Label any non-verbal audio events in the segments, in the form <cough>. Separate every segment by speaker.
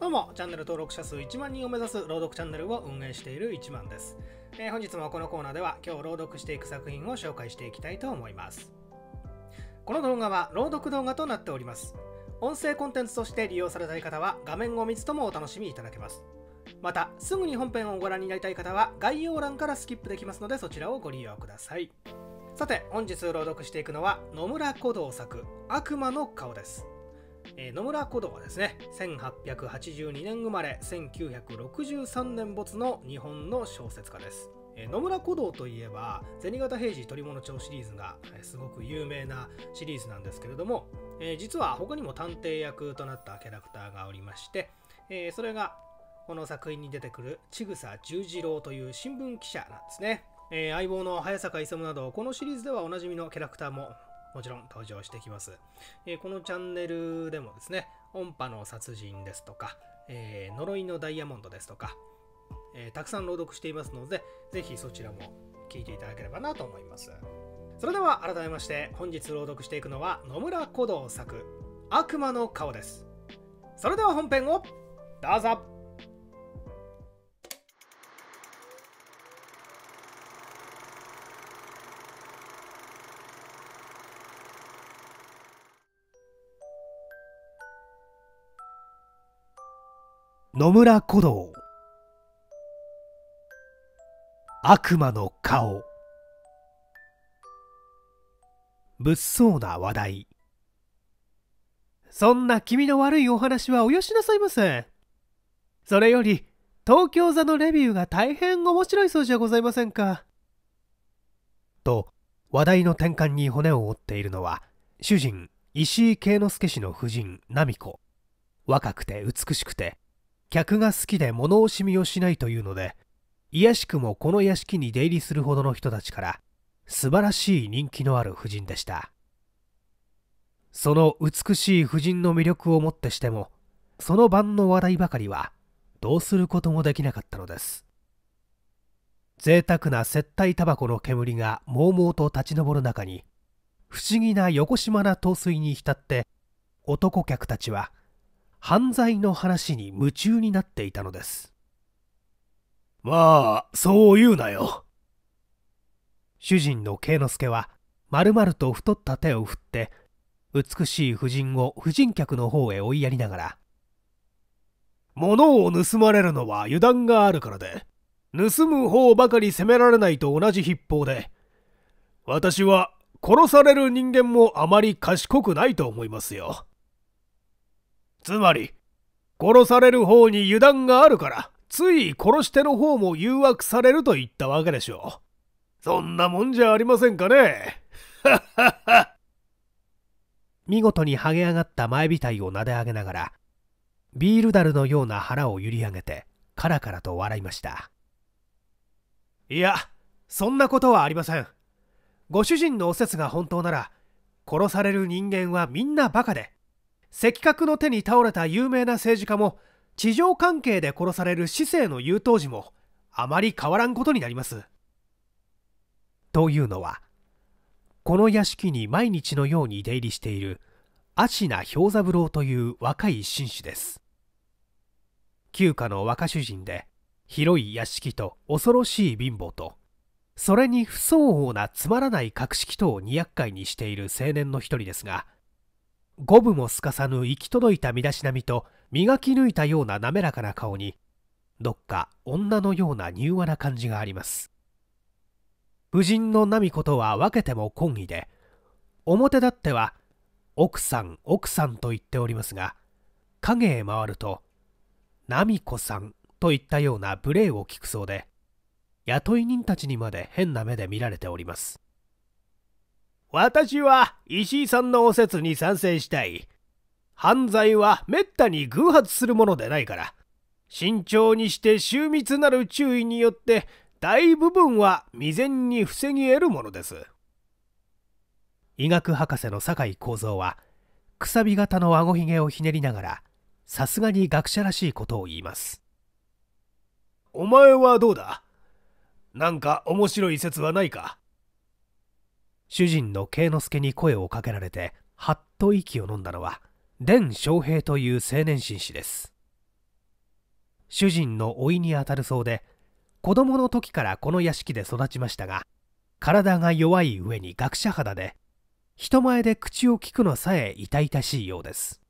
Speaker 1: どうも、チャンネル登録者数1万人を目指す朗読チャンネルを運営している1万です。えー、本日もこのコーナーでは今日朗読していく作品を紹介していきたいと思います。この動画は朗読動画となっております。音声コンテンツとして利用されたい方は画面を見つともお楽しみいただけます。また、すぐに本編をご覧になりたい方は概要欄からスキップできますのでそちらをご利用ください。さて、本日朗読していくのは野村古道作「悪魔の顔」です。えー、野村古道はですね1882年生まれ1963年没の日本の小説家です、えー、野村古道といえば銭形平次鳥物帳シリーズが、すごく有名なシリーズなんですけれども、えー、実は他にも探偵役となったキャラクターがおりまして、えー、それがこの作品に出てくる千草十次郎という新聞記者なんですね、えー、相棒の早坂勇などこのシリーズではおなじみのキャラクターももちろん登場してきます、えー、このチャンネルでもですね音波の殺人ですとか、えー、呪いのダイヤモンドですとか、えー、たくさん朗読していますのでぜひそちらも聞いていただければなと思いますそれでは改めまして本日朗読していくのは野村古道作「悪魔の顔」ですそれでは本編をどうぞ野村古道悪魔の顔物騒な話題そんな気味の悪いお話はおよしなさいませ
Speaker 2: それより東京座のレビューが大変面白いそうじゃございませ
Speaker 1: んかと話題の転換に骨を折っているのは主人石井慶之助氏の夫人奈美子若くて美しくて客が好きで物惜しみをしないというので、卑しくもこの屋敷に出入りするほどの人たちから素晴らしい人気のある婦人でした。その美しい婦人の魅力をもってしても、その晩の話題ばかりはどうすることもできなかったのです。贅沢な接待タバコの煙がもうもうと立ち上る中に、不思議な横島な陶酔に浸って、男客たちは犯罪の話に夢中になっていたのですまあそう言うなよ主人の慶之助はまるまると太った手を振って美しい婦人を婦人客の方へ追いやりながら物を盗まれるのは油断があるからで盗む方ばかり責められないと同じ筆法で私は殺される人間もあまり賢くないと思いますよつまり、殺される方に油断があるから、つい殺し手の方も誘惑されると言ったわけでしょう。そんなもんじゃありませんかね。ははは。見事に剥げ上がった前いをなで上げながら、ビール樽のような腹を揺り上げて、カラカラと笑いました。いや、そんなことはありません。ご主人のお説が本当なら、殺される人間はみんなバカで、赤角の手に倒れた有名な政治家も地上関係で殺される市政の優等時もあまり変わらんことになります。というのはこの屋敷に毎日のように出入りしている芦名氷三郎という若い紳士です旧家の若主人で広い屋敷と恐ろしい貧乏とそれに不相応なつまらない格式とを200回にしている青年の一人ですが五分もすかさぬ行き届いた身だしなみと磨き抜いたような滑らかな顔にどっか女のような柔和な感じがあります夫人の奈美子とは分けても懇意で表立っては奥さん奥さんと言っておりますが影へ回ると奈美子さんといったような無礼を聞くそうで雇い人たちにまで変な目で見られております私は石井さんのお説に賛成したい。犯罪はめったに偶発するものでないから。慎重にして周密なる注意によって大部分は未然に防ぎ得るものです医学博士の酒井幸三はくさび型のあごひげをひねりながらさすがに学者らしいことを言いますお前はどうだなんか面白い説はないか主人の慶之助に声をかけられてはっと息をのんだのは伝昌平という青年紳士です主人の老いにあたるそうで子供の時からこの屋敷で育ちましたが体が弱い上に学者肌で人前で口を利くのさえ痛々しいようです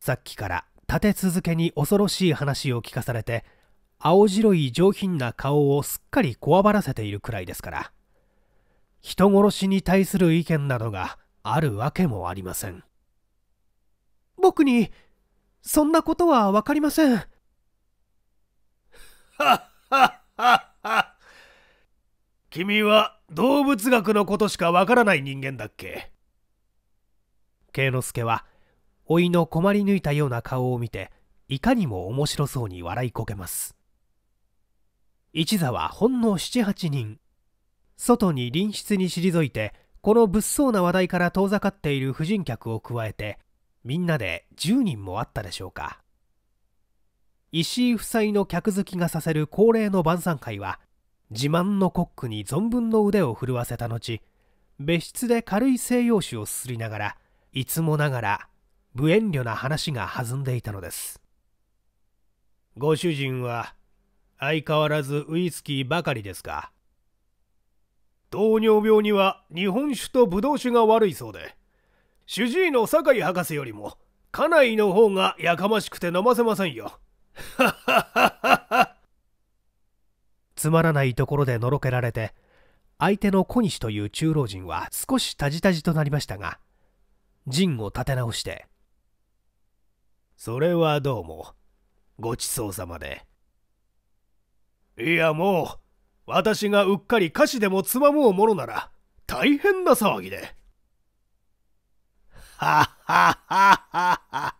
Speaker 1: さっきから立て続けに恐ろしい話を聞かされて青白い上品な顔をすっかりこわばらせているくらいですから人殺しに対する意見などがあるわけもありません
Speaker 2: 僕にそんなことは分かりませんはっ
Speaker 1: はっはっは君は動物学のことしかわからない人間だっけ慶之助は老いの困り抜いたような顔を見ていかにも面白そうに笑いこけます一座はほんの七八人外に隣室に退いてこの物騒な話題から遠ざかっている婦人客を加えてみんなで10人もあったでしょうか石井夫妻の客好きがさせる恒例の晩餐会は自慢のコックに存分の腕を震わせた後別室で軽い西洋酒をすすりながらいつもながら無遠慮な話が弾んでいたのですご主人は相変わらずウイスキーばかりですか糖尿病には日本酒とブドウ酒が悪いそうで主治医の酒井博士よりも家内の方がやかましくて飲ませませんよ <laughs> つまらないところでのろけられて相手の小西という中老人は少したじたじとなりましたが陣を立て直して「それはどうもごちそうさまで」いやもう私がうっかり歌詞でもつまもうものなら、大変な騒ぎで。はっはっはっはっは。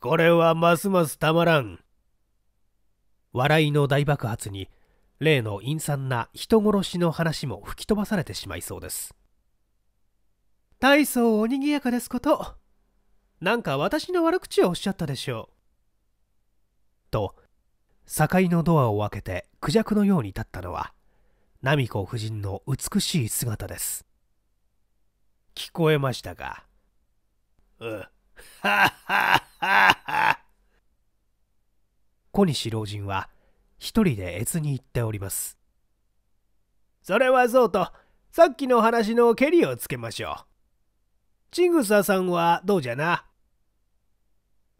Speaker 1: これはますますたまらん。笑いの大爆発に、例の陰惨な人殺しの話も吹き飛ばされてしまいそうです。大層おにぎやかですこと。なんか私の悪口をおっしゃったでしょう。と、境のドアを開けてクジャクのように立ったのは奈美子夫人の美しい姿です聞こえましたかうん小西老人は一人で越に行っておりますそれはそうとさっきの話のけりをつけましょうちぐささんはどうじゃな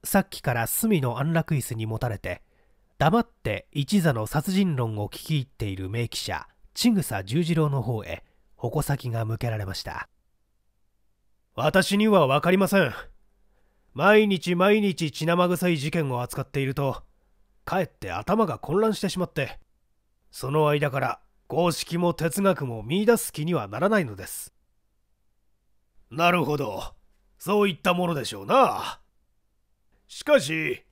Speaker 1: さっきから隅の安楽椅子にもたれて黙って一座の殺人論を聞き入っている名記者千草十次郎の方へ矛先が向けられました私には分かりません毎日毎日血生臭い事件を扱っているとかえって頭が混乱してしまってその間から公式も哲学も見いだす気にはならないのですなるほどそういったものでしょうなしかし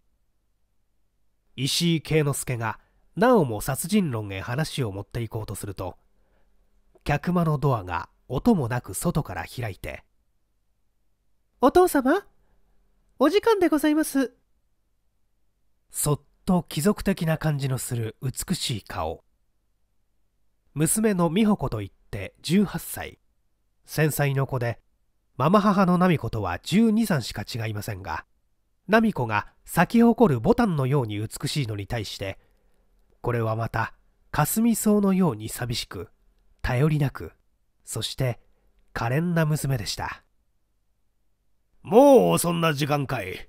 Speaker 1: 石井圭之助がなおも殺人論へ話を持っていこうとすると客間のドアが音もなく外から開いて
Speaker 2: 「お父様お時間でございます」
Speaker 1: そっと貴族的な感じのする美しい顔娘の美穂子といって18歳繊細の子でママ母の奈美子とは1 2歳しか違いませんがナミコが咲き誇るボタンのように美しいのに対してこれはまた霞草のように寂しく頼りなくそして可憐な娘でしたもうそんな時間かい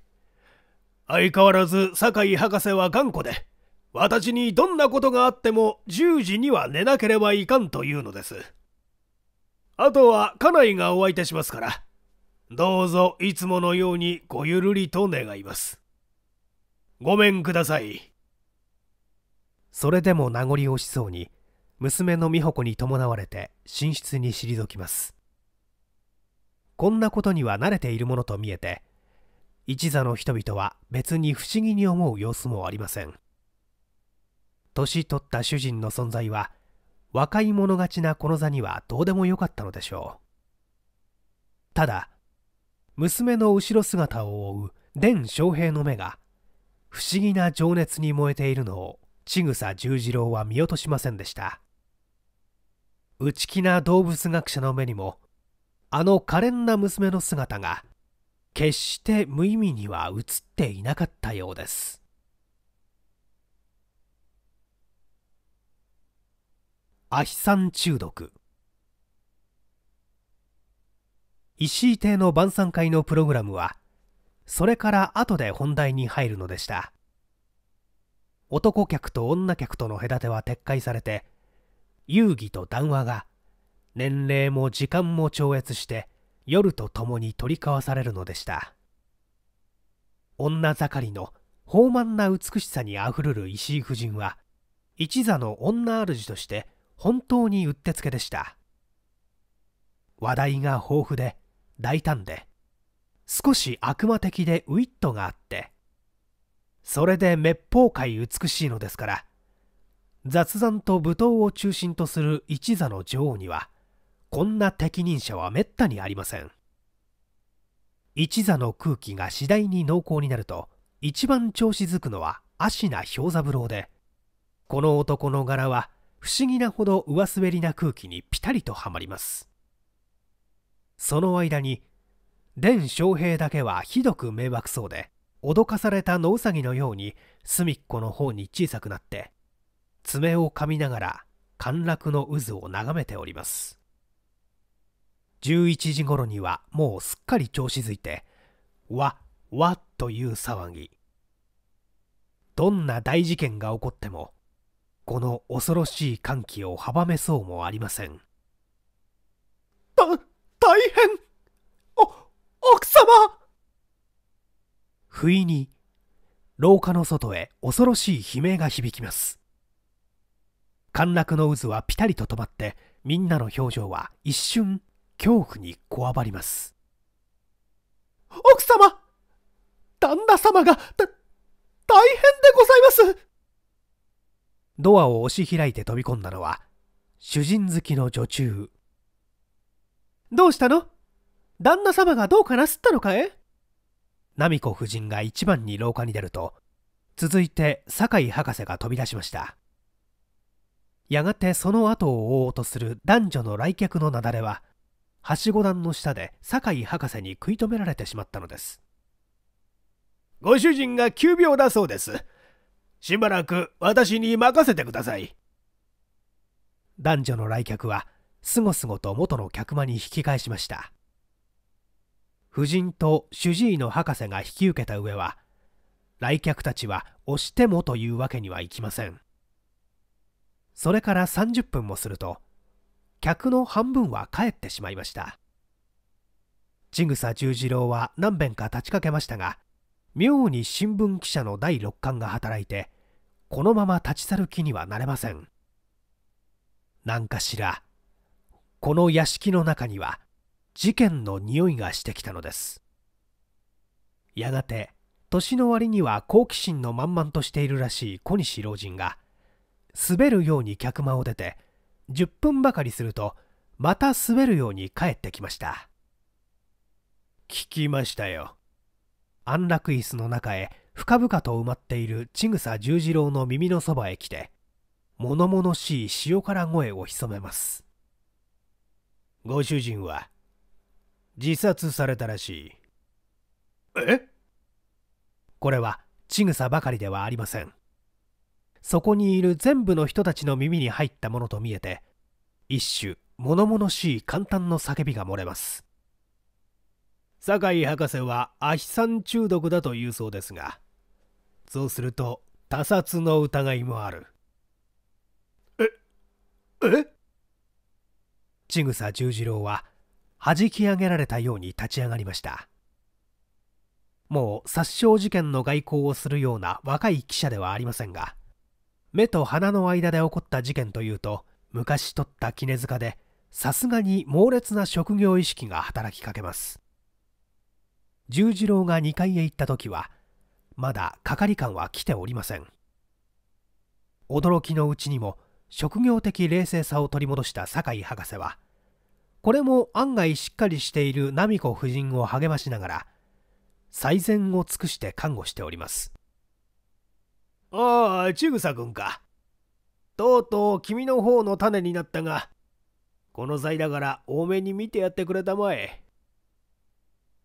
Speaker 1: 相変わらず酒井博士は頑固で私にどんなことがあっても10時には寝なければいかんというのですあとは家内がお相手しますからどうぞいつものようにごゆるりと願います。ごめんください。それでも名残惜しそうに、娘の美穂子に伴われて寝室に退きます。こんなことには慣れているものと見えて、一座の人々は別に不思議に思う様子もありません。年取った主人の存在は、若い者勝ちなこの座にはどうでもよかったのでしょう。ただ、娘の後ろ姿を追う伝将平の目が不思議な情熱に燃えているのを千草十次郎は見落としませんでした内気な動物学者の目にもあの可憐な娘の姿が決して無意味には映っていなかったようですアヒ酸中毒石井邸の晩餐会のプログラムはそれから後で本題に入るのでした男客と女客との隔ては撤回されて遊戯と談話が年齢も時間も超越して夜と共に取り交わされるのでした女盛りの豊満な美しさにあふれる石井夫人は一座の女主として本当にうってつけでした話題が豊富で大胆で少し悪魔的でウィットがあってそれで滅法界美しいのですから雑談と舞踏を中心とする一座の女王にはこんな適任者はめったにありません一座の空気が次第に濃厚になると一番調子づくのは芦名氷三郎でこの男の柄は不思議なほど上滑りな空気にピタリとはまりますその間に伝昌平だけはひどく迷惑そうで脅かされた野うさぎのように隅っこの方に小さくなって爪を噛みながら陥落の渦を眺めております11時頃にはもうすっかり調子づいてわわという騒ぎどんな大事件が起こってもこの恐ろしい歓喜を阻めそうもありません。大変お、奥様不意に、廊下の外へ恐ろしい悲鳴が響きます。陥落の渦はピタリと止まって、みんなの表情は一瞬、恐怖にこわばります。奥様旦那様が、大変で
Speaker 2: ございます
Speaker 1: ドアを押し開いて飛び込んだのは、主人好きの女中、
Speaker 2: どうしたの旦那様がどうかなすったのかい
Speaker 1: 奈美子夫人が一番に廊下に出ると、続いて酒井博士が飛び出しました。やがてその後を追おうとする男女の来客の雪崩は、はしご段の下で酒井博士に食い止められてしまったのです。ご主人が急病だそうです。しばらく私に任せてください。男女の来客はすごすごと元の客間に引き返しました夫人と主治医の博士が引き受けた上は来客たちは押してもというわけにはいきませんそれから30分もすると客の半分は帰ってしまいました千草十次郎は何べんか立ちかけましたが妙に新聞記者の第六感が働いてこのまま立ち去る気にはなれません何かしらこの屋敷の中には事件の匂いがしてきたのですやがて年の割には好奇心の満々としているらしい小西老人が滑るように客間を出て10分ばかりするとまた滑るように帰ってきました聞きましたよ安楽椅子の中へ深々と埋まっている千草十次郎の耳のそばへ来て物々しい塩辛声を潜めますご主人は自殺されたらしいえこれはちぐさばかりではありませんそこにいる全部の人たちの耳に入ったものと見えて一種物々しい簡単の叫びが漏れます酒井博士はアヒ酸中毒だというそうですがそうすると他殺の疑いもあるええ千草十次郎は弾き上げられたように立ち上がりましたもう殺傷事件の外交をするような若い記者ではありませんが目と鼻の間で起こった事件というと昔取った絹塚でさすがに猛烈な職業意識が働きかけます十次郎が2階へ行った時はまだ係官は来ておりません驚きのうちにも職業的冷静さを取り戻した酒井博士はこれも案外しっかりしている奈美子夫人を励ましながら最善を尽くして看護しておりますああ千草君かとうとう君の方の種になったがこの材だから多めに見てやってくれたまえ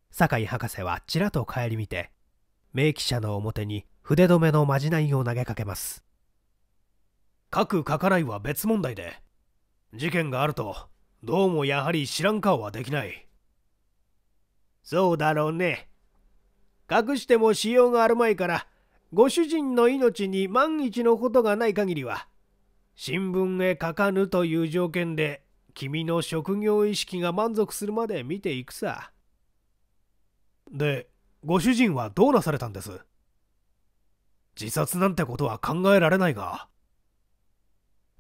Speaker 1: 酒井博士はちらとりみて名記者の表に筆止めのまじないを投げかけます書く書かないは別問題で事件があるとどうもやはり知らん顔はできない。そうだろうね。隠してもしようがあるまいから、ご主人の命に万一のことがない限りは、新聞へ書かぬという条件で、君の職業意識が満足するまで見ていくさ。で、ご主人はどうなされたんです自殺なんてことは考えられないが。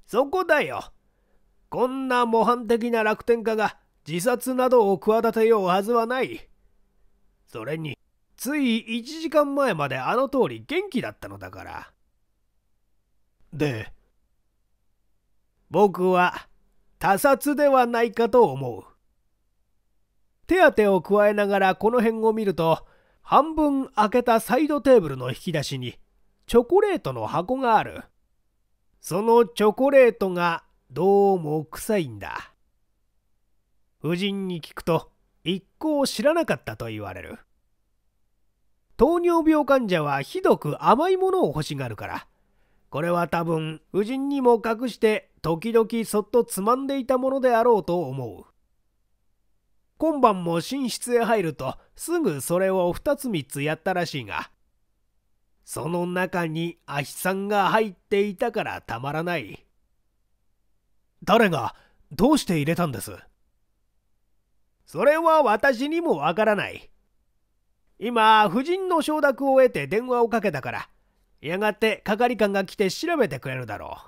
Speaker 1: そこだよ。こんな模範的な楽天家が自殺などを企てようはずはない。それに、つい1時間前まであの通り元気だったのだから。で、僕は他殺ではないかと思う。手当を加えながらこの辺を見ると、半分開けたサイドテーブルの引き出しにチョコレートの箱がある。そのチョコレートがどうも臭いんだ夫人に聞くと一向知らなかったと言われる糖尿病患者はひどく甘いものを欲しがるからこれは多分夫人にも隠して時々そっとつまんでいたものであろうと思う今晩も寝室へ入るとすぐそれを2つ3つやったらしいがその中にアヒさんが入っていたからたまらない誰がどうして入れたんですそれは私にもわからない。今、夫人の承諾を得て電話をかけたから、やがて係官が来て調べてくれるだろ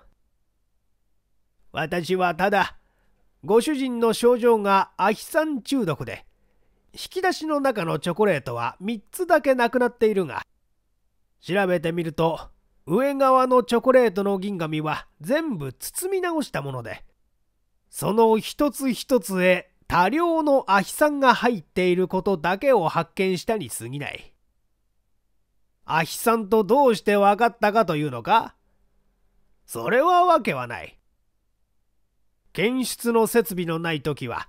Speaker 1: う。私はただ、ご主人の症状がアヒ酸中毒で、引き出しの中のチョコレートは3つだけなくなっているが、調べてみると、上側のチョコレートの銀紙は全部包み直したものでその一つ一つへ多量のアヒ酸が入っていることだけを発見したに過ぎないアヒ酸とどうして分かったかというのかそれはわけはない検出の設備のない時は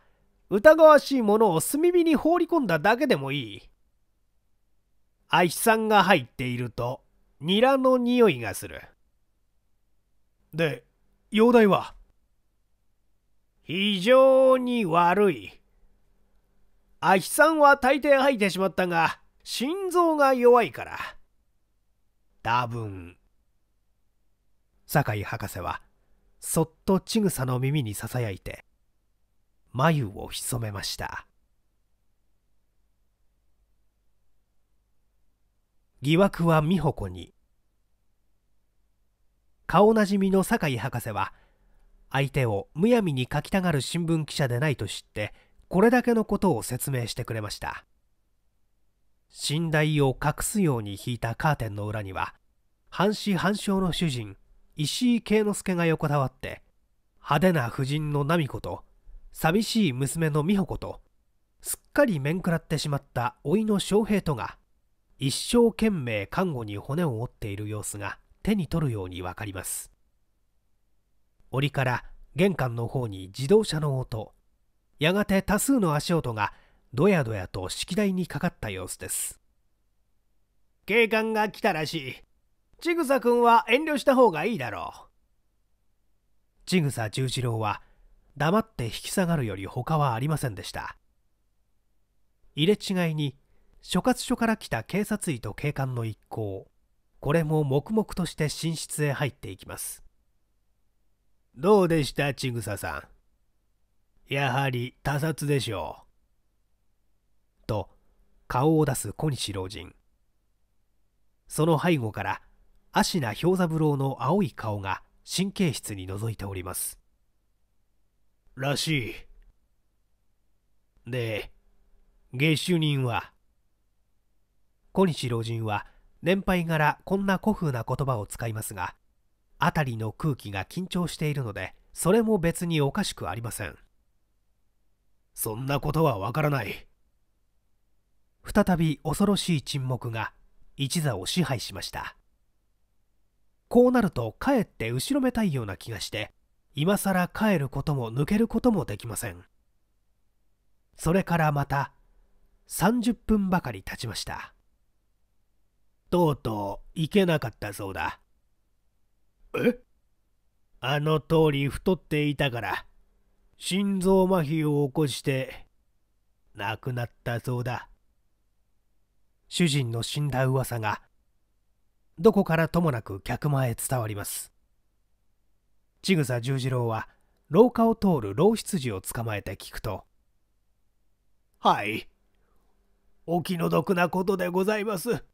Speaker 1: 疑わしいものを炭火に放り込んだだけでもいいアヒ酸が入っているとニラの匂いがする。で、容体は非常に悪い。アヒさんは大抵吐いてしまったが、心臓が弱いから。多分。酒井博士は、そっとちぐさの耳にささやいて、眉を潜めました。疑惑は美穂子に顔なじみの酒井博士は相手をむやみに書きたがる新聞記者でないと知ってこれだけのことを説明してくれました寝台を隠すように引いたカーテンの裏には半死半生の主人石井慶之助が横たわって派手な夫人の奈美子と寂しい娘の美穂子とすっかり面食らってしまった甥の翔平とが一生懸命看護に骨を折っている様子が手に取るように分かります檻から玄関の方に自動車の音やがて多数の足音がどやどやと式台にかかった様子です警官が来たらしいちぐさ君は遠慮した方がいいだろうちぐさ十次郎は黙って引き下がるより他はありませんでした入れ違いに所轄署から来た警察医と警官の一行これも黙々として寝室へ入っていきますどうでしたちぐささんやはり他殺でしょうと顔を出す小西老人その背後から芦名氷三郎の青い顔が神経質に覗いておりますらしいで下手人は小西老人は年配柄こんな古風な言葉を使いますが辺りの空気が緊張しているのでそれも別におかしくありませんそんなことはわからない再び恐ろしい沈黙が一座を支配しましたこうなるとかえって後ろめたいような気がして今さら帰ることも抜けることもできませんそれからまた30分ばかり経ちましたとうとう行けなかったそうだえあの通り太っていたから心臓麻痺を起こして亡くなったそうだ主人の死んだ噂がどこからともなく客間へ伝わります千草十次郎は廊下を通る老羊を捕まえて聞くと「はいお気の毒なことでございます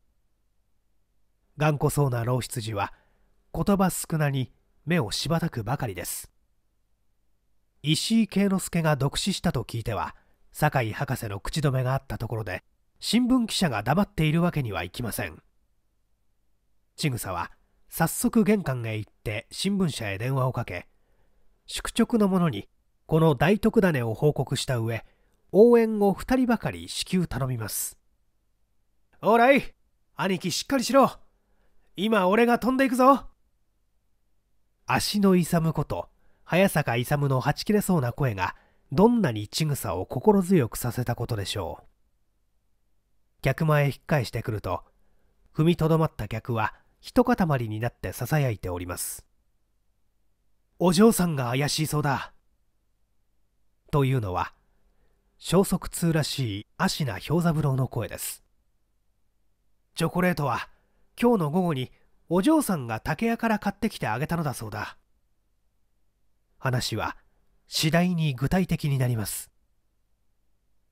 Speaker 1: 頑固そうな老羊は言葉少なに目をしばたくばかりです石井慶之助が毒死したと聞いては酒井博士の口止めがあったところで新聞記者が黙っているわけにはいきません千草は早速玄関へ行って新聞社へ電話をかけ宿直の者にこの大徳種を報告した上応援を2人ばかり至急頼みますおらい兄貴しっかりしろ今俺が飛んでいくぞ足の勇こと早坂勇のはち切れそうな声がどんなにちぐさを心強くさせたことでしょう客前へ引っ返してくると踏みとどまった客はひとかたまりになってささやいておりますお嬢さんが怪しいそうだというのは消息痛らしい芦名氷三郎の声ですチョコレートは今日の午後にお嬢さんが竹屋から買ってきてあげたのだそうだ話は次第に具体的になります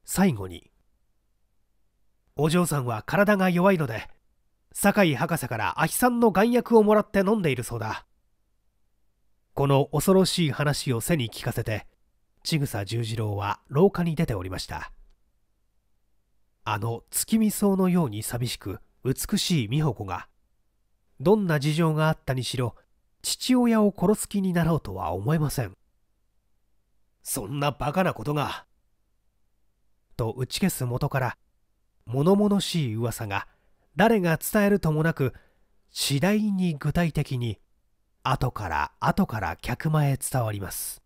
Speaker 1: 最後にお嬢さんは体が弱いので酒井博士からアヒさんの丸薬をもらって飲んでいるそうだこの恐ろしい話を背に聞かせて千草十次郎は廊下に出ておりましたあの月見草のように寂しく美しい美穂子がどんな事情があったにしろ父親を殺す気になろうとは思えませんそんなバカなことがと打ち消す元から物々しい噂が誰が伝えるともなく次第に具体的に後から後から客間へ伝わります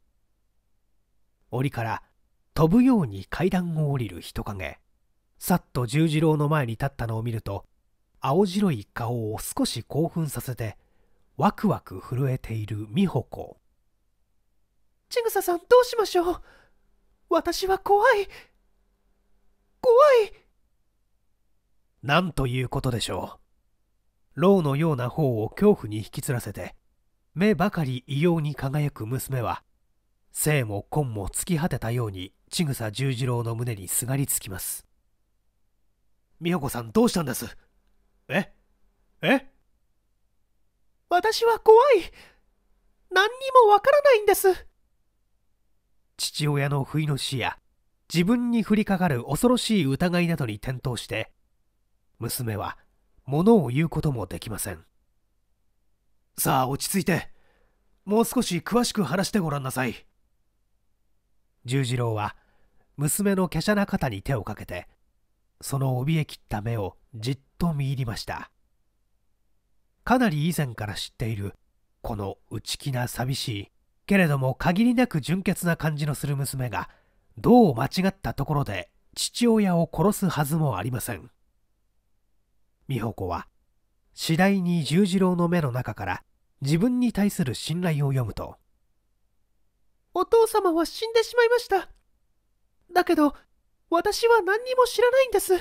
Speaker 1: 檻から飛ぶように階段を降りる人影さっと十字路の前に立ったのを見ると青白い顔を少し興奮させてワクワク震えている美穂子千
Speaker 2: 草さんどうしましょう私は怖い怖い
Speaker 1: なんということでしょう牢のような方を恐怖に引きつらせて目ばかり異様に輝く娘は生も根も突き果てたように千草十次郎の胸にすがりつきます美穂子さんどうしたんですえ
Speaker 2: 私は怖い何にもわからないんです
Speaker 1: 父親の不意の死や自分に降りかかる恐ろしい疑いなどに転倒して娘は物を言うこともできませんさあ落ち着いてもう少し詳しく話してごらんなさい十次郎は娘の華奢な肩に手をかけてその怯えきった目をじっと見入りましたかなり以前から知っているこの内気な寂しいけれども限りなく純潔な感じのする娘がどう間違ったところで父親を殺すはずもありません美穂子は次第に十字郎の目の中から自分に対する信頼を読むと「お
Speaker 2: 父様は死んでしまいました」だけど私は何にも知らないんです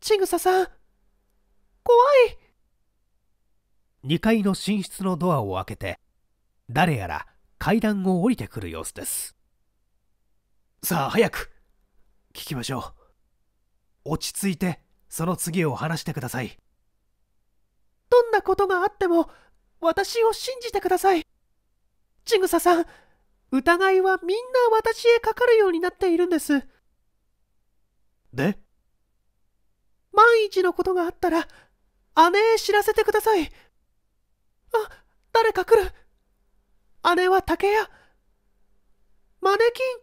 Speaker 2: 千草さん怖い
Speaker 1: 2階の寝室のドアを開けて誰やら階段を降りてくる様子ですさあ早く聞きましょう落ち着いてその次を話してくださいどんなこと
Speaker 2: があっても私を信じてくださいちぐささん疑いはみんな私へかかるようになっているんですで万一のことがあったら姉へ知らせてくださいあ誰か来るあれは竹やマネキン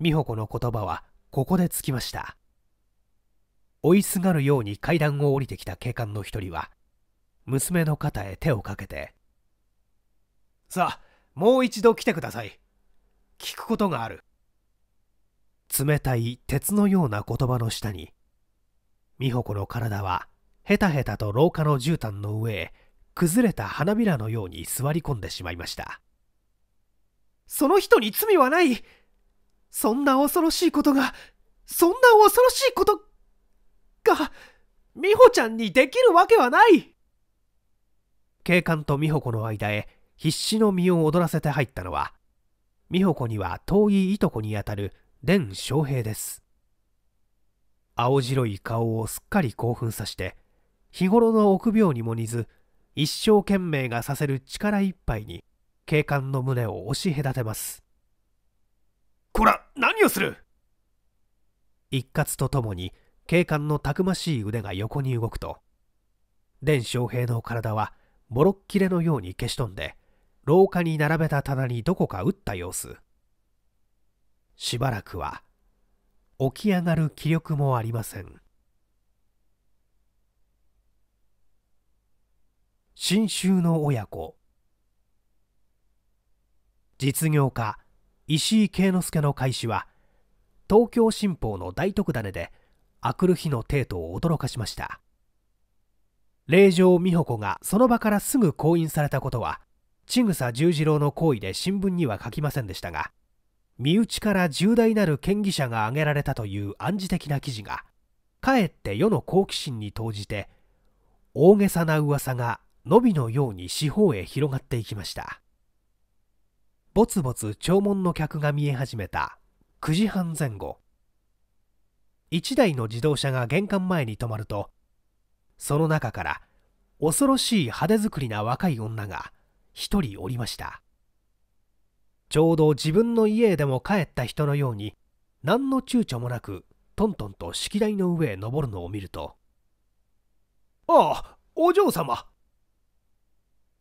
Speaker 1: 美穂子の言葉はここでつきました追いすがるように階段を降りてきた警官の一人は娘の肩へ手をかけて「さあもう一度来てください聞くことがある」冷たい鉄のような言葉の下に美穂子の体はヘタヘタと廊下の絨毯の上へ崩れた花びらのように座り込んでしまいました
Speaker 2: その人に罪はないそんな恐ろしいことがそんな恐ろしいことが美穂ちゃんにできるわけはない
Speaker 1: 警官と美穂子の間へ必死の身を躍らせて入ったのは美穂子には遠いいとこにあたる伝翔平です青白い顔をすっかり興奮させて日頃の臆病にも似ず一生懸命がさせる力いっぱいに警官の胸を押し隔てますこら何をする一括とともに警官のたくましい腕が横に動くと伝将兵の体はボロッキレのように消し飛んで廊下に並べた棚にどこか打った様子しばらくは起き上がる気力もありません新州の親子実業家石井慶之助の開始は東京新報の大徳種で明くる日の帝都を驚かしました令嬢美穂子がその場からすぐ降印されたことは千草十次郎の行為で新聞には書きませんでしたが身内から重大なる嫌疑者が挙げられたという暗示的な記事がかえって世の好奇心に投じて大げさな噂がのびのように四方へ広がっていきましたぼつぼつ弔問の客が見え始めた9時半前後1台の自動車が玄関前に止まるとその中から恐ろしい派手作りな若い女が一人おりましたちょうど自分の家へでも帰った人のように何の躊躇もなくトントンと式台の上へ登るのを見ると「ああお嬢様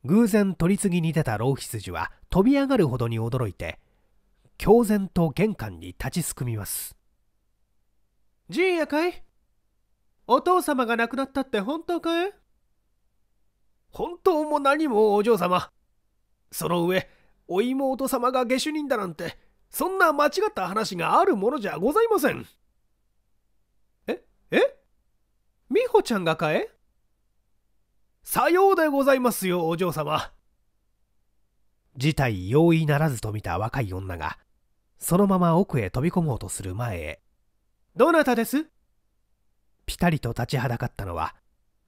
Speaker 1: 偶然取り次ぎに出た老羊は飛び上がるほどに驚いて狂然と玄関に立ちすくみますじい
Speaker 2: やかいお父様が亡くなったって本当かい
Speaker 1: 本当も何もお嬢様その上お妹様が下手人だなんてそんな間違った話があるものじゃございませんええ美穂ちゃんがかえさようでございますよ、お嬢様。事態容易ならずと見た若い女が、そのまま奥へ飛び込もうとする前へ。どなたですぴたりと立ちはだかったのは、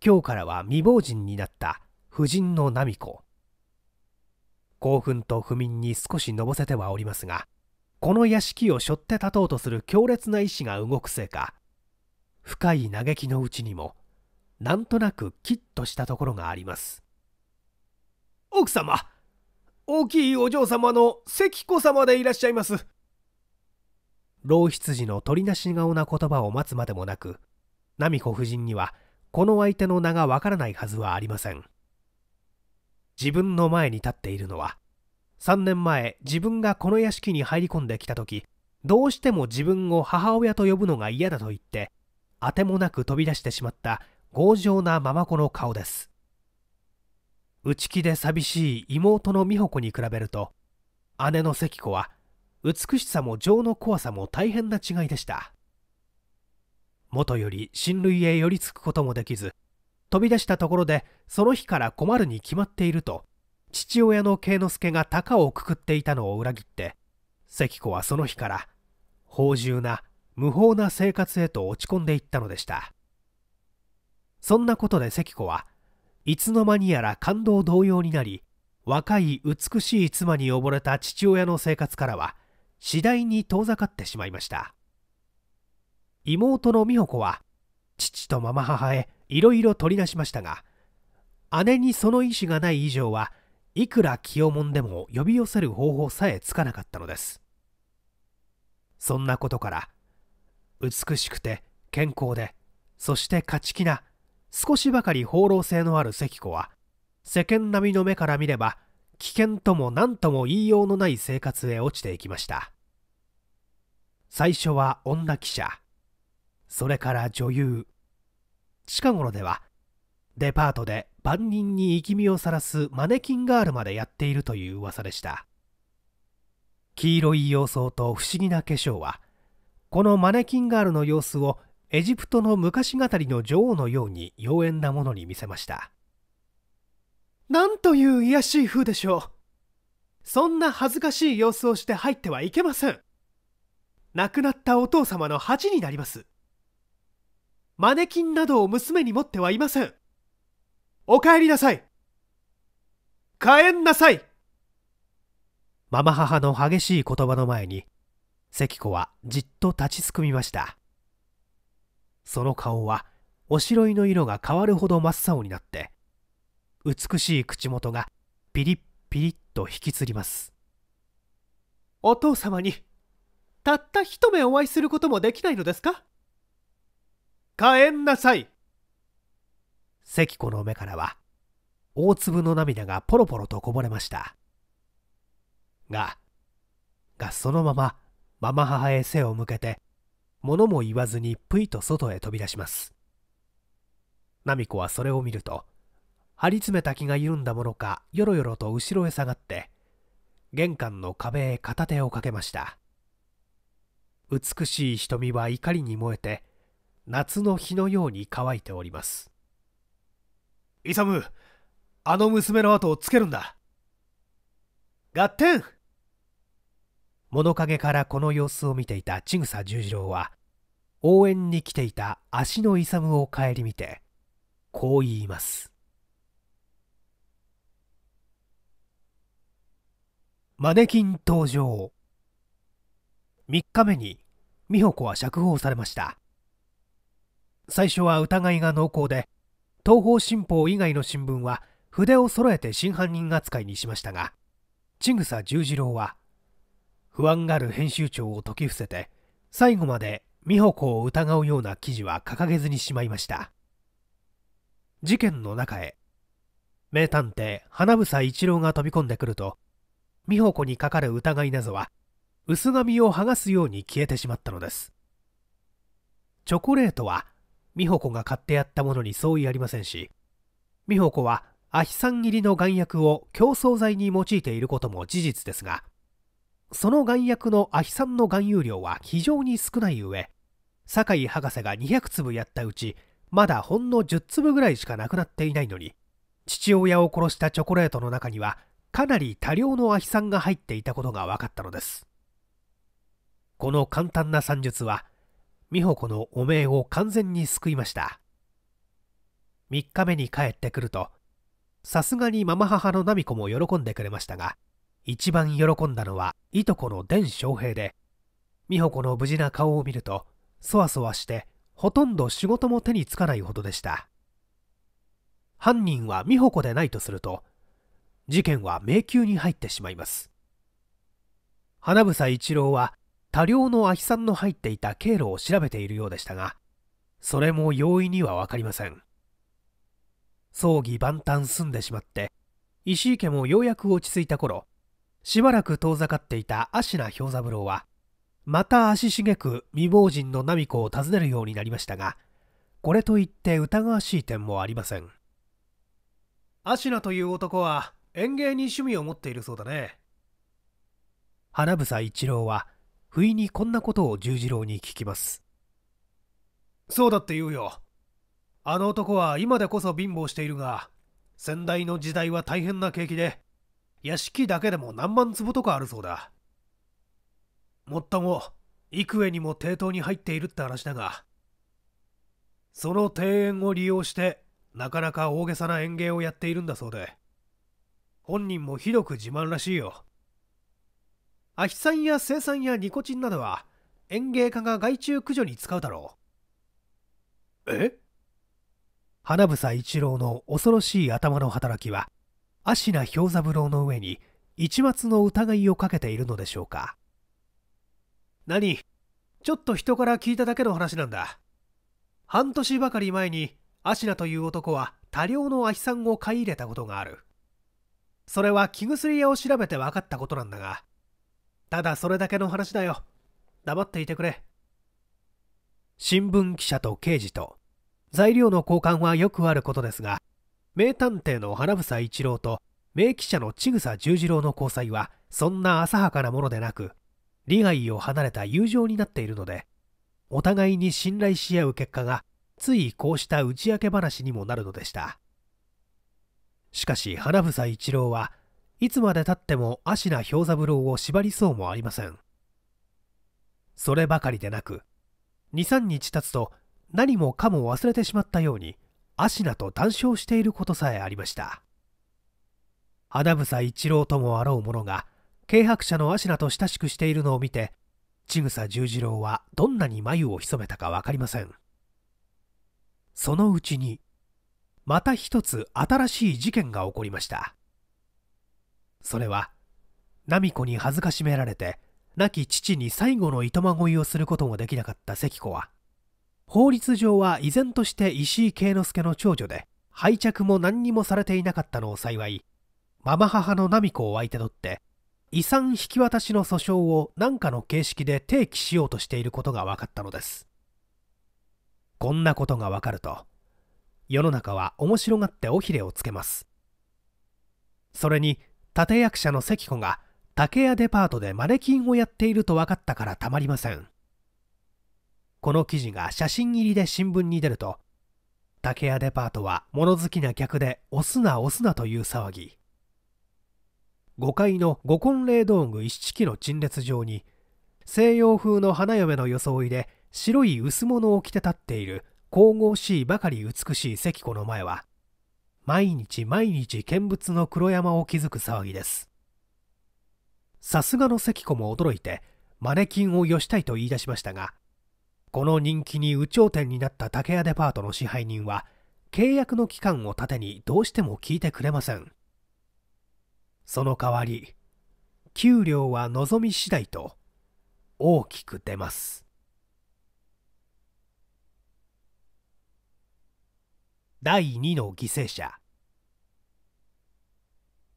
Speaker 1: 今日からは未亡人になった夫人の奈美子。興奮と不眠に少しのぼせてはおりますが、この屋敷を背負って立とうとする強烈な意志が動くせいか、深い嘆きのうちにも、なんとなくきっとしたところがあります奥様大きいお嬢様の関子様でいらっしゃいます老羊の鳥なし顔な言葉を待つまでもなく奈美子夫人にはこの相手の名がわからないはずはありません自分の前に立っているのは3年前自分がこの屋敷に入り込んできた時どうしても自分を母親と呼ぶのが嫌だと言ってあてもなく飛び出してしまった強情なママ子の顔です内気で寂しい妹の美穂子に比べると姉の関子は美しさも情の怖さも大変な違いでした元より親類へ寄りつくこともできず飛び出したところでその日から困るに決まっていると父親の慶之助が鷹をくくっていたのを裏切って関子はその日から芳醇な無法な生活へと落ち込んでいったのでしたそんなことで関子はいつの間にやら感動同様になり若い美しい妻に溺れた父親の生活からは次第に遠ざかってしまいました妹の美穂子は父とママ母へいろいろ取り出しましたが姉にその意思がない以上はいくら気をもんでも呼び寄せる方法さえつかなかったのですそんなことから美しくて健康でそして勝ち気な少しばかり放浪性のある関子は世間並みの目から見れば危険とも何とも言いようのない生活へ落ちていきました最初は女記者それから女優近頃ではデパートで万人に生き身をさらすマネキンガールまでやっているという噂でした黄色い様相と不思議な化粧はこのマネキンガールの様子をエジプトの昔語りの女王のように妖艶なものに見せましたなんという卑しい風でしょうそんな恥ずかしい様子をして入ってはいけません亡くなったお父様の恥になりますマネキンなどを娘に持ってはいませんお帰りなさい帰んなさいママ母の激しい言葉の前に関子はじっと立ちすくみましたその顔はおしろいの色が変わるほど真っ青になって美しい口元がピリッピリッと引きつりますお父様にたった一目お会いすることもできないのですか帰んなさい関子の目からは大粒の涙がポロポロとこぼれましたががそのままママ母へ背を向けて物も言わずにぷいと外へ飛び出しますナミコはそれを見ると張り詰めた気が緩んだものかよろよろと後ろへ下がって玄関の壁へ片手をかけました美しい瞳は怒りに燃えて夏の日のように乾いております勇あの娘の後をつけるんだ合点物陰からこの様子を見ていた千草十次郎は応援に来ていた足の勇を顧みてこう言いますマネキン登場3日目に美穂子は釈放されました最初は疑いが濃厚で東方新報以外の新聞は筆を揃えて真犯人扱いにしましたが千草十次郎は不安がる編集長を説き伏せて、最後まで美穂子を疑うような記事は掲げずにしまいました。事件の中へ、名探偵花房一郎が飛び込んでくると、美穂子にかかる疑い謎は、薄紙を剥がすように消えてしまったのです。チョコレートは、美穂子が買ってやったものに相違ありませんし、美穂子はアヒ酸入りの丸薬を競争剤に用いていることも事実ですが、その丸薬のアヒ酸の含有量は非常に少ない上酒井博士が200粒やったうちまだほんの10粒ぐらいしかなくなっていないのに父親を殺したチョコレートの中にはかなり多量のアヒ酸が入っていたことが分かったのですこの簡単な算術は美穂子の汚名を完全に救いました3日目に帰ってくるとさすがにママ母の奈美子も喜んでくれましたが一番喜んだのはいとこの伝翔平で美穂子の無事な顔を見るとそわそわしてほとんど仕事も手につかないほどでした犯人は美穂子でないとすると事件は迷宮に入ってしまいます花房一郎は多量のアヒ酸の入っていた経路を調べているようでしたがそれも容易には分かりません葬儀万端済んでしまって石井家もようやく落ち着いた頃しばらく遠ざかっていた芦名氷三郎は、また足しげく未亡人の奈美子を訪ねるようになりましたが、これといって疑わしい点もありません。芦名という男は園芸に趣味を持っているそうだね。花房一郎は、不意にこんなことを十次郎に聞きます。そうだって言うよ。あの男は今でこそ貧乏しているが、先代の時代は大変な景気で、屋敷だけでも何万坪とかあるそうだ。もっとも、幾重にも抵当に入っているって話だが、その庭園を利用して、なかなか大げさな園芸をやっているんだそうで、本人もひどく自慢らしいよ。アヒ酸や生酸やニコチンなどは、園芸家が害虫駆除に使うだろう。え花房一郎の恐ろしい頭の働きは芦名氷三郎の上に一抹の疑いをかけているのでしょうか何ちょっと人から聞いただけの話なんだ半年ばかり前に芦名という男は多量のアヒ酸を買い入れたことがあるそれは木薬屋を調べて分かったことなんだがただそれだけの話だよ黙っていてくれ新聞記者と刑事と材料の交換はよくあることですが名探偵の花房一郎と名記者の千草十次郎の交際はそんな浅はかなものでなく利害を離れた友情になっているのでお互いに信頼し合う結果がついこうした打ち明け話にもなるのでしたしかし花房一郎はいつまでたっても芦名氷三郎を縛りそうもありませんそればかりでなく23日経つと何もかも忘れてしまったようにアシナと談笑していることさえありました花房一郎ともあろう者が軽薄者のアシナと親しくしているのを見て千草十次郎はどんなに眉を潜めたか分かりませんそのうちにまた一つ新しい事件が起こりましたそれは美子に恥ずかしめられて亡き父に最後のいとまごいをすることもできなかった関子は法律上は依然として石井圭之助の長女で、拝着も何にもされていなかったのを幸い、ママ母の奈美子を相手取って、遺産引き渡しの訴訟を何かの形式で提起しようとしていることが分かったのです。こんなことが分かると、世の中は面白がって尾ひれをつけます。それに、立役者の関子が竹屋デパートでマネキンをやっていると分かったからたまりません。この記事が写真入りで新聞に出ると竹屋デパートは物好きな客で押すな押すなという騒ぎ5階の五婚礼道具一式の陳列場に西洋風の花嫁の装いで白い薄物を着て立っている神々しいばかり美しい関子の前は毎日毎日見物の黒山を築く騒ぎですさすがの関子も驚いてマネキンをよしたいと言い出しましたがこの人気に有頂天になった竹屋デパートの支配人は契約の期間を盾にどうしても聞いてくれませんその代わり給料は望み次第と大きく出ます第2の犠牲者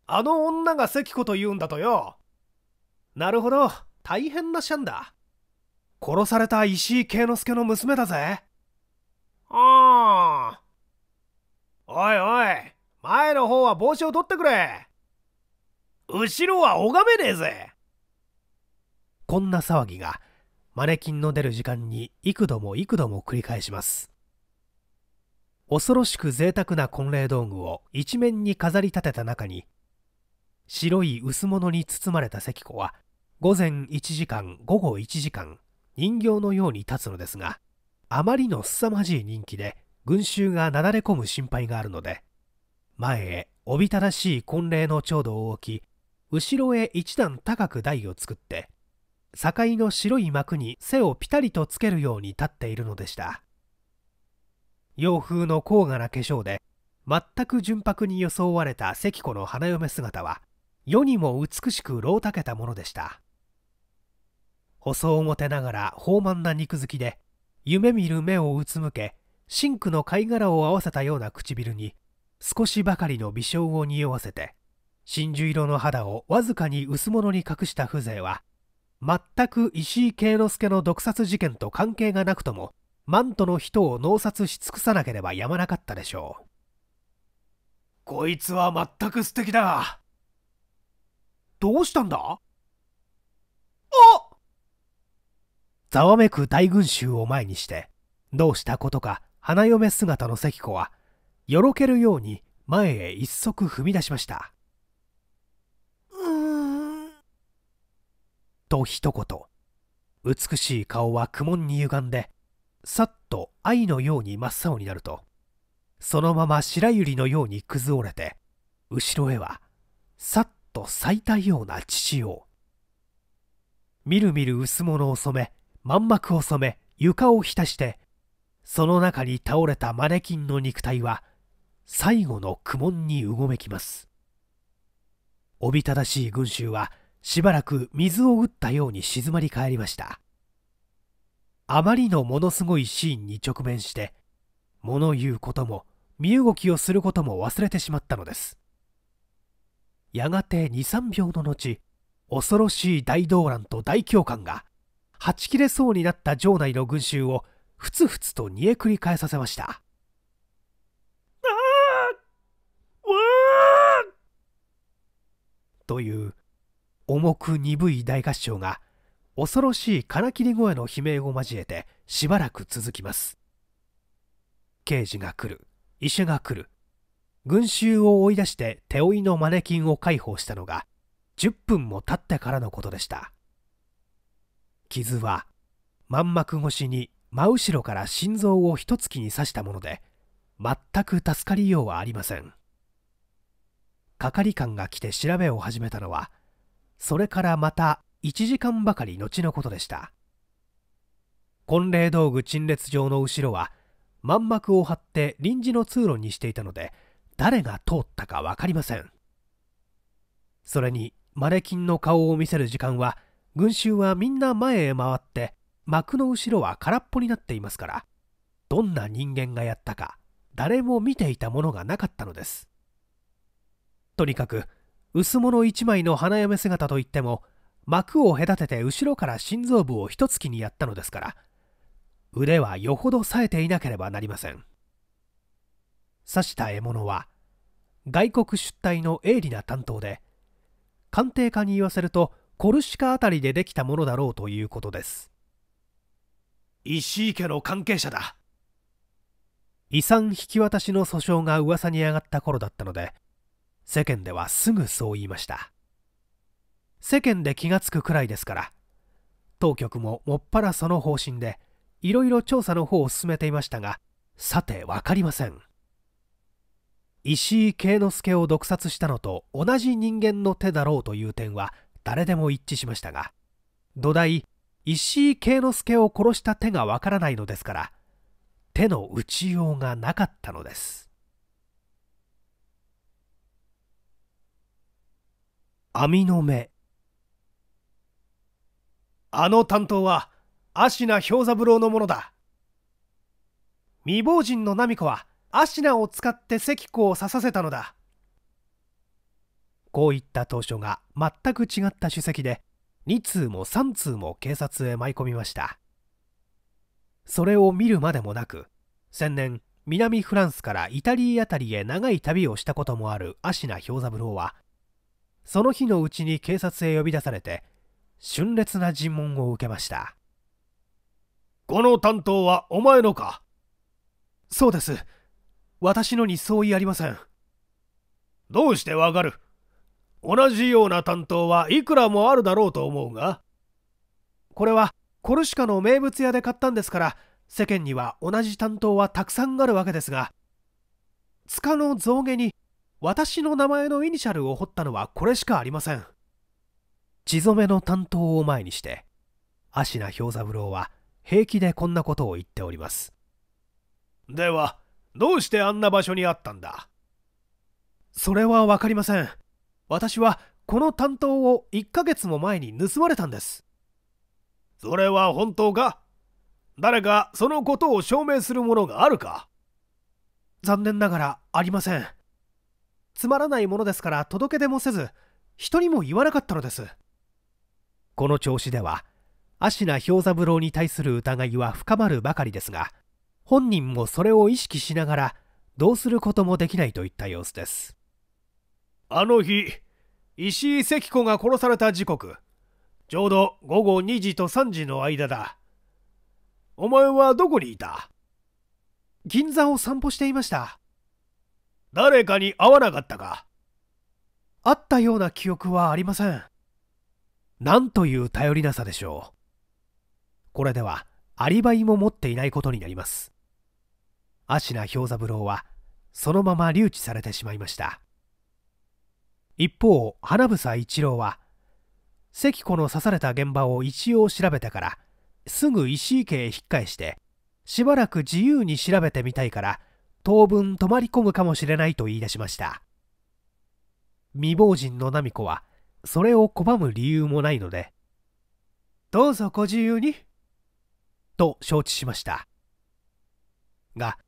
Speaker 1: あの女が関子と言うんだとよなるほど大変なシャンだ殺された石井慶之助の娘だぜ。ああ。おいおい、前の方は帽子を取ってくれ。後ろは拝めねえぜ。こんな騒ぎが、マネキンの出る時間に幾度も幾度も繰り返します。恐ろしく贅沢な婚礼道具を一面に飾り立てた中に白い薄物に包まれた関子は午前1時間午後1時間人形のように立つのですがあまりの凄まじい人気で群衆がなだれ込む心配があるので前へおびただしい婚礼の長度を置き後ろへ一段高く台を作って境の白い幕に背をピタリとつけるように立っているのでした洋風の高雅な化粧で全く純白に装われた関子の花嫁姿は世にも美しく老たけたものでした細表ながら豊満な肉付きで夢見る目をうつむけシンクの貝殻を合わせたような唇に少しばかりの微笑を匂わせて真珠色の肌をわずかに薄物に隠した風情は全く石井慶之助の毒殺事件と関係がなくともマントの人を脳殺し尽くさなければやまなかったでしょうこいつは全く素敵だどうしたんだあっざわめく大群衆を前にしてどうしたことか花嫁姿の関子はよろけるように前へ一足踏み出しましたと一言美しい顔は苦悶に歪んでさっと愛のように真っ青になるとそのまま白百合のように崩れて後ろへはさっと咲いたような父をみるみる薄物を染め満幕を染め床を浸してその中に倒れたマネキンの肉体は最後の苦悶にうごめきますおびただしい群衆はしばらく水を打ったように静まり返りましたあまりのものすごいシーンに直面して物言うことも身動きをすることも忘れてしまったのですやがて23秒の後恐ろしい大動乱と大教官がはち切れそうになった城内の群衆をふつふつと煮えくり返させましたという重く鈍い大合唱が恐ろしい金切り声の悲鳴を交えてしばらく続きます刑事が来る医者が来る群衆を追い出して手負いのマネキンを介抱したのが10分も経ってからのことでした傷は m 幕越しに真後ろから心臓を一突きに刺したもので全く助かりようはありません係官が来て調べを始めたのはそれからまた1時間ばかり後のことでした婚礼道具陳列場の後ろは満幕を張って臨時の通路にしていたので誰が通ったか分かりませんそれにマネキンの顔を見せる時間は群衆はみんな前へ回って幕の後ろは空っぽになっていますからどんな人間がやったか誰も見ていたものがなかったのですとにかく薄物一枚の花嫁姿といっても幕を隔てて後ろから心臓部をとつきにやったのですから腕はよほど冴えていなければなりません刺した獲物は外国出隊の鋭利な担当で鑑定家に言わせるとコルシカ辺りでできたものだろうということです石井家の関係者だ遺産引き渡しの訴訟が噂に上がった頃だったので世間ではすぐそう言いました世間で気がつくくらいですから当局ももっぱらその方針でいろいろ調査の方を進めていましたがさて分かりません石井慶之助を毒殺したのと同じ人間の手だろうという点は誰でも一致しましたが土台石井慶之助を殺した手がわからないのですから手の打ちようがなかったのです網の目あの担当は芦名氷三郎のものだ未亡人の奈美子は芦名を使って関子を刺させたのだこういった当初が全く違った主席で2通も3通も警察へ舞い込みましたそれを見るまでもなく先年南フランスからイタリー辺りへ長い旅をしたこともある芦名氷三郎はその日のうちに警察へ呼び出されて峻烈な尋問を受けましたこの担当はお前のかそうです私のに相違ありませんどうしてわかる同じような担当はいくらもあるだろうと思うがこれはコルシカの名物屋で買ったんですから世間には同じ担当はたくさんあるわけですが塚の象牙に私の名前のイニシャルを彫ったのはこれしかありません地染めの担当を前にして芦名兵三郎は平気でこんなことを言っておりますではどうしてあんな場所にあったんだそれは分かりません私はこの担当を1ヶ月も前に盗まれたんですそれは本当か誰かそのことを証明するものがあるか残念ながらありませんつまらないものですから届け出もせず人にも言わなかったのですこの調子では芦名兵三郎に対する疑いは深まるばかりですが本人もそれを意識しながらどうすることもできないといった様子ですあの日、石井関子が殺された時刻、ちょうど午後2時と3時の間だ。お前はどこにいた銀座を散歩していました。誰かに会わなかったか会ったような記憶はありません。なんという頼りなさでしょう。これではアリバイも持っていないことになります。芦名氷三郎はそのまま留置されてしまいました。一方花房一郎は関子の刺された現場を一応調べたからすぐ石井家へ引っ返してしばらく自由に調べてみたいから当分泊まり込むかもしれないと言い出しました未亡人の奈美子はそれを拒む理由もないのでどうぞご自由にと承知しましたが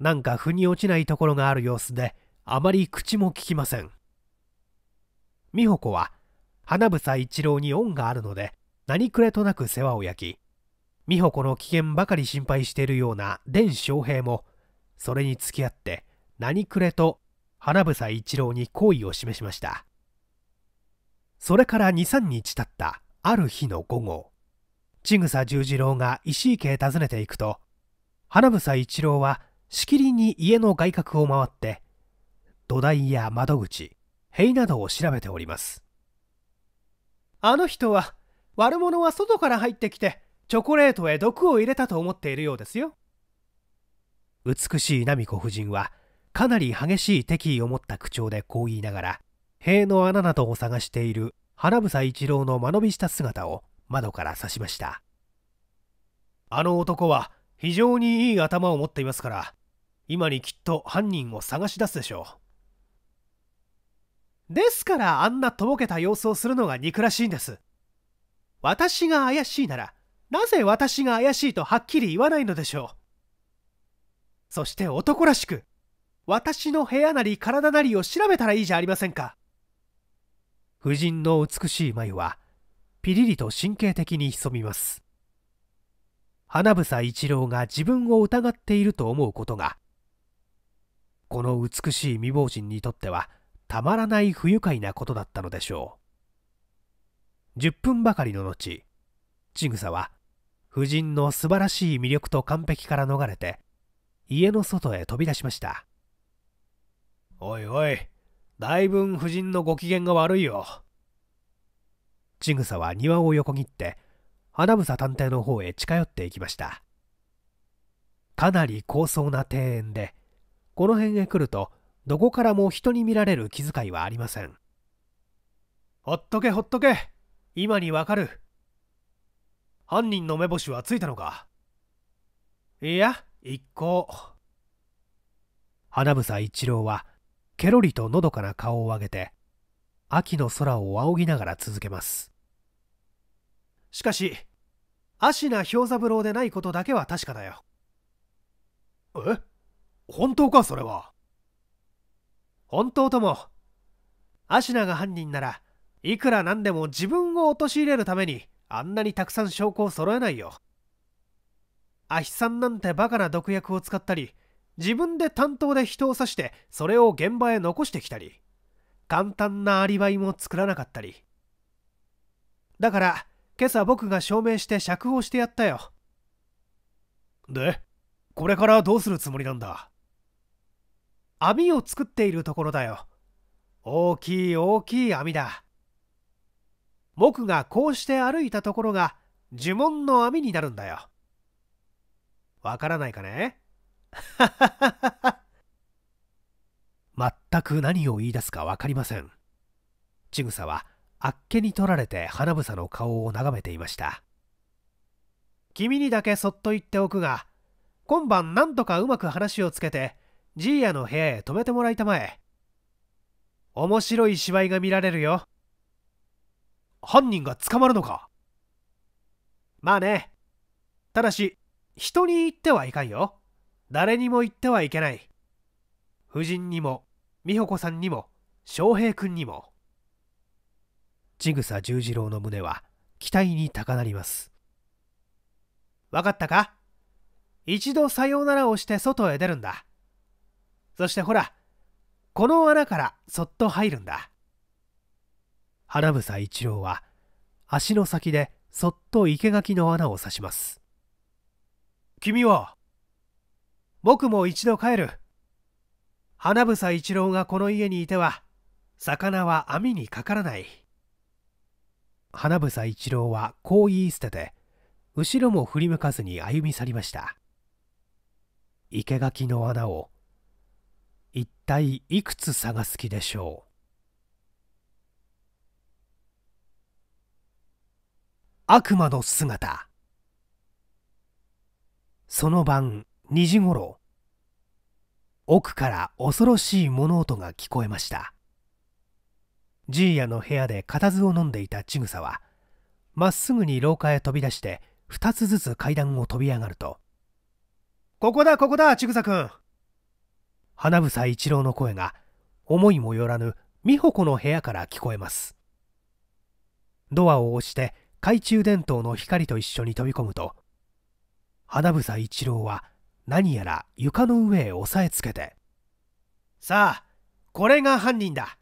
Speaker 1: なんか腑に落ちないところがある様子であまり口も聞きません美穂子は花房一郎に恩があるので何くれとなく世話を焼き美穂子の危険ばかり心配しているような伝将平もそれに付き合って何くれと花房一郎に好意を示しましたそれから23日経ったある日の午後千草十次郎が石井家へ訪ねていくと花房一郎はしきりに家の外郭を回って土台や窓口塀などを調べておりますあの人は悪者は外から入ってきてチョコレートへ毒を入れたと思っているようですよ美しい奈美子夫人はかなり激しい敵意を持った口調でこう言いながら塀の穴などを探している花房一郎の間延びした姿を窓から刺しましたあの男は非常にいい頭を持っていますから今にきっと犯人を探し出すでしょうですからあんなとぼけた様子をするのが憎らしいんです。私が怪しいなら、なぜ私が怪しいとはっきり言わないのでしょう。そして男らしく、私の部屋なり体なりを調べたらいいじゃありませんか。夫人の美しい眉は、ピリリと神経的に潜みます。花房一郎が自分を疑っていると思うことが、この美しい未亡人にとっては、たまらない不愉快なことだったのでしょう10分ばかりの後ちぐさは夫人の素晴らしい魅力と完璧から逃れて家の外へ飛び出しましたおいおいだいぶん夫人のご機嫌が悪いよちぐさは庭を横切って花房探偵の方へ近寄っていきましたかなり高層な庭園でこの辺へ来るとどこからも人に見られる気遣いはありませんほっとけほっとけ今にわかる犯人の目星はついたのかいや一行花房一郎はケロリとのどかな顔を上げて秋の空を仰ぎながら続けますしかし芦名氷三郎でないことだけは確かだよえ本当かそれは本当とも芦名が犯人ならいくらなんでも自分を陥れるためにあんなにたくさん証拠を揃えないよアヒさんなんてバカな毒薬を使ったり自分で担当で人を刺してそれを現場へ残してきたり簡単なアリバイも作らなかったりだから今朝僕が証明して釈放してやったよでこれからどうするつもりなんだ網を作っているところだよ。大きい大きい網だ。僕がこうして歩いたところが呪文の網になるんだよ。わからないかね <laughs> 全く何を言い出すか分かりません。ちぐさはあっけに取られて花房の顔を眺めていました。君にだけそっと言っておくが、今晩何とかうまく話をつけて、ジーの部屋へ泊めてもらいたまえ面白い芝居が見られるよ犯人が捕まるのかまあねただし人に言ってはいかんよ誰にも言ってはいけない夫人にも美穂子さんにも翔平君にも千草十次郎の胸は期待に高鳴ります分かったか一度さようならをして外へ出るんだそしてほら、この穴からそっと入るんだ。花房一郎は足の先でそっと生垣の穴を刺します。君は僕も一度帰る。花房一郎がこの家にいては、魚は網にかからない。花房一郎はこう言い捨てて、後ろも振り向かずに歩み去りました。生垣の穴を一体いくつ差が好きでしょう悪魔の姿その晩2時ごろ奥から恐ろしい物音が聞こえましたじいやの部屋で固唾を飲んでいたちぐさはまっすぐに廊下へ飛び出して2つずつ階段を飛び上がると「ここだここだちぐさくん花房一郎の声が思いもよらぬ美穂子の部屋から聞こえますドアを押して懐中電灯の光と一緒に飛び込むと花房一郎は何やら床の上へ押さえつけて「さあこれが犯人だ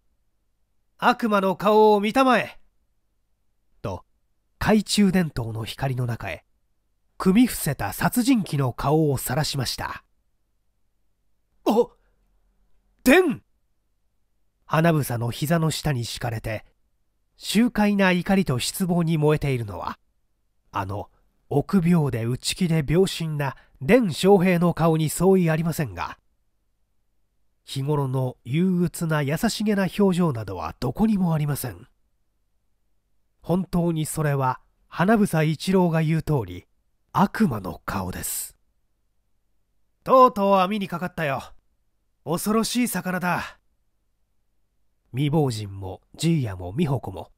Speaker 1: 悪魔の顔を見たまえ」と懐中電灯の光の中へ組み伏せた殺人鬼の顔を晒しました。あん花房の膝の下に敷かれて周回な怒りと失望に燃えているのはあの臆病で内気で病心な蓮将平の顔に相違ありませんが日頃の憂鬱な優しげな表情などはどこにもありません本当にそれは花房一郎が言う通り悪魔の顔ですとうとう網にかかったよ恐ろしい魚だ未亡人もじいやも美穂子も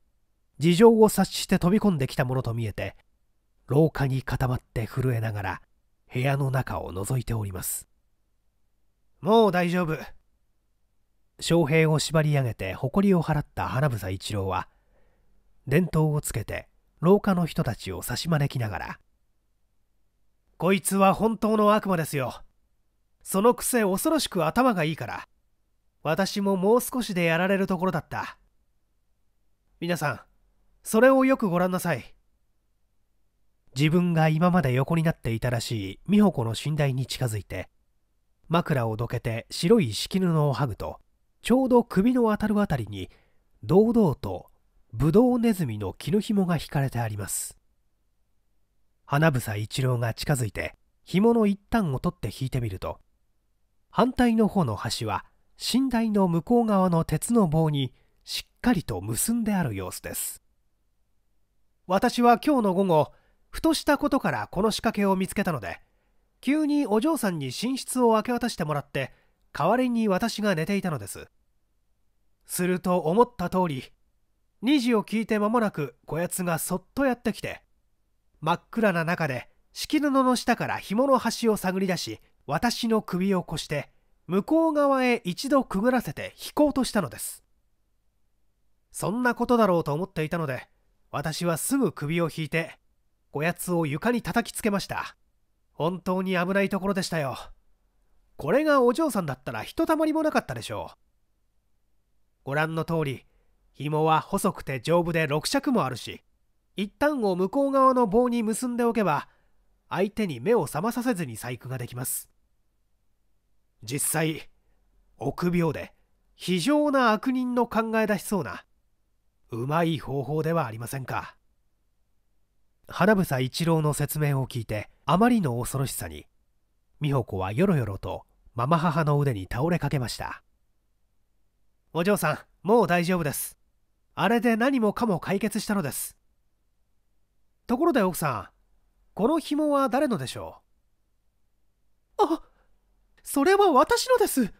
Speaker 1: 事情を察して飛び込んできたものと見えて廊下に固まって震えながら部屋の中を覗いておりますもう大丈夫翔平を縛り上げて誇りを払った花房一郎は伝統をつけて廊下の人たちを差し招きながら「こいつは本当の悪魔ですよそのくせ恐ろしく頭がいいから私ももう少しでやられるところだった皆さんそれをよくご覧なさい自分が今まで横になっていたらしい美穂子の寝台に近づいて枕をどけて白い敷布を剥ぐとちょうど首の当たる辺りに堂々とブドウネズミの絹紐が引かれてあります花房一郎が近づいて紐の一端を取って引いてみると反対の方の端は寝台の向こう側の鉄の棒にしっかりと結んである様子です私は今日の午後ふとしたことからこの仕掛けを見つけたので急にお嬢さんに寝室を明け渡してもらって代わりに私が寝ていたのですすると思った通り2時を聞いて間もなくこやつがそっとやってきて真っ暗な中で敷布の下から紐の端を探り出し私の首を越して向こう側へ一度くぐらせて引こうとしたのですそんなことだろうと思っていたので私はすぐ首を引いてこやつを床に叩きつけました本当に危ないところでしたよこれがお嬢さんだったらひとたまりもなかったでしょうご覧の通り紐は細くて丈夫で6尺もあるし一旦を向こう側の棒に結んでおけば相手に目を覚まさせずに細工ができます実際臆病で非常な悪人の考え出しそうなうまい方法ではありませんか花房一郎の説明を聞いてあまりの恐ろしさに美穂子はよろよろとママ母の腕に倒れかけましたお嬢さんもう大丈夫ですあれで何もかも解決したのですところで奥さんこの紐は誰のでしょうあっそれは私のです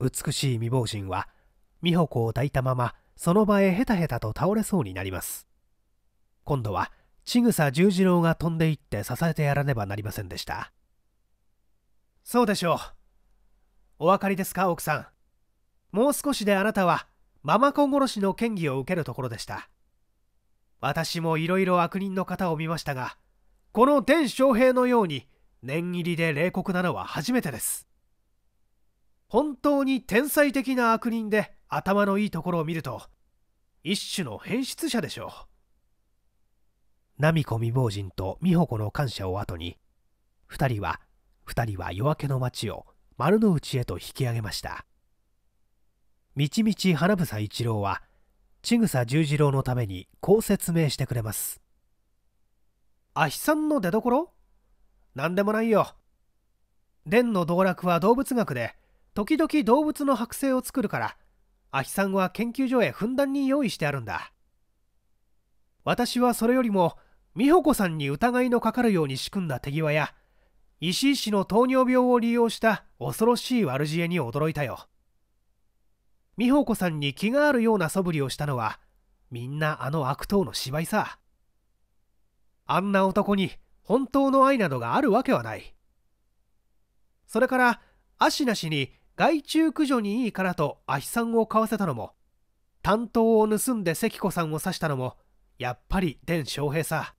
Speaker 1: 美しい未亡人は美穂子を抱いたままその場へヘタヘタと倒れそうになります今度は千草十次郎が飛んでいって支えてやらねばなりませんでしたそうでしょうお分かりですか奥さんもう少しであなたはママ子殺しの嫌疑を受けるところでした私もいろいろ悪人の方を見ましたがこの伝将兵のように念入りで冷酷なのは初めてです本当に天才的な悪人で頭のいいところを見ると一種の変質者でしょう奈美子未亡人と美穂子の感謝を後に2人は2人は夜明けの街を丸の内へと引き上げましたみちみち花房一郎は千草十次郎のためにこう説明してくれますあヒさんの出所何でもないよ蓮の道楽は動物学で時々動物の剥製を作るからアヒさんは研究所へふんだんに用意してあるんだ私はそれよりも美穂子さんに疑いのかかるように仕組んだ手際や石井氏の糖尿病を利用した恐ろしい悪知恵に驚いたよ美穂子さんに気があるような素振りをしたのはみんなあの悪党の芝居さあんな男に本当の愛などがあるわけはないそれから足なしに害虫駆除にいいからとアヒさんを買わせたのも担当を盗んで関子さんを刺したのもやっぱり伝翔平さ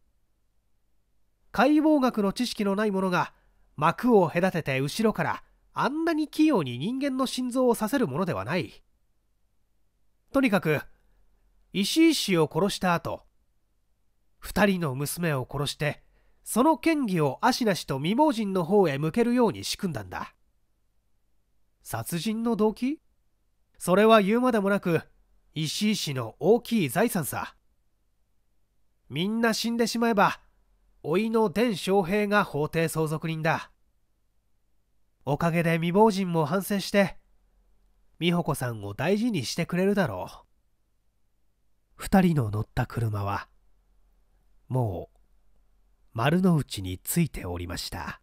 Speaker 1: 解剖学の知識のない者が幕を隔てて後ろからあんなに器用に人間の心臓をさせるものではないとにかく石井氏を殺した後2人の娘を殺してその嫌疑をアシナ氏と未亡人の方へ向けるように仕組んだんだ殺人の動機それは言うまでもなく石井氏の大きい財産さみんな死んでしまえば老いの伝昌平が法廷相続人だおかげで未亡人も反省して美穂子さんを大事にしてくれるだろう二人の乗った車はもう丸の内についておりました